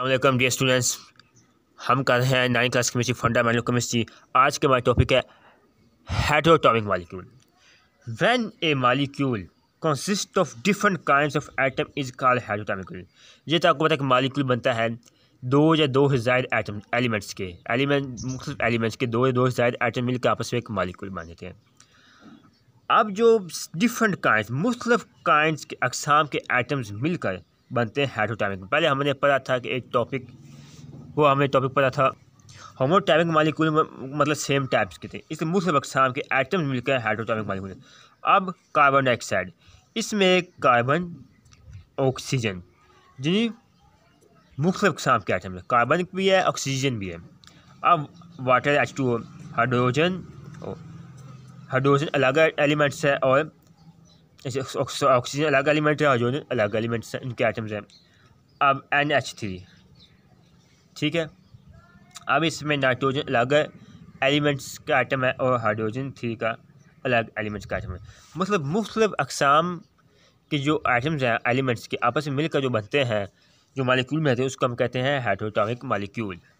अल्लाम dear students हम कर रहे हैं nine class chemistry fundamental chemistry आज के हमारा टॉपिक है heteroatomic molecule when a molecule consist of different kind of atom is called heteroatomic ये तो आपको पता है कि मालिक्यूल बनता है दो या दो से ज्यादा एटम एलिमेंट्स के एलिमेंट मुख्तफ एलिमेंट्स के दो या दो से ज़ायद मिलकर आपस में एक मालिक्यूल बन जाते हैं अब जो डिफरेंट काइंड मुख्तफ काइंड के अकसाम के आइटम्स मिलकर बनते हैं हाइड्रोटामिक पहले हमने पढ़ा था कि एक टॉपिक वो हमने टॉपिक पढ़ा था होमोटैमिक मालिकूल मतलब सेम टाइप्स के थे इसलिए मुख्य अकसाम के आइटम मिलकर हाइड्रोटैमिक मालिकूल अब कार्बन डाइऑक्साइड इसमें कार्बन ऑक्सीजन जिन्हें मुख्य अकसाम के आइटम कार्बन भी है ऑक्सीजन भी है अब water H two hydrogen hydrogen अलग एलिमेंट्स है और ऑक्सीजन अलग एलिमेंट है हाइड्रोजन अलग एलिमेंट्स हैं इनके आइटम्स हैं अब एन एच थ्री ठीक है अब इसमें नाइट्रोजन अलग एलिमेंट्स का आइटम है और हाइड्रोजन थ्री का अलग एलिमेंट्स का आइटम है मतलब मुख्तलिफ अकसाम के जो आइटम्स हैं एलिमेंट्स के आपस में मिलकर जो बनते हैं जो मालिक्यूल में रहते हैं उसको हम कहते हैं हाइड्रोटॉमिक मालिक्यूल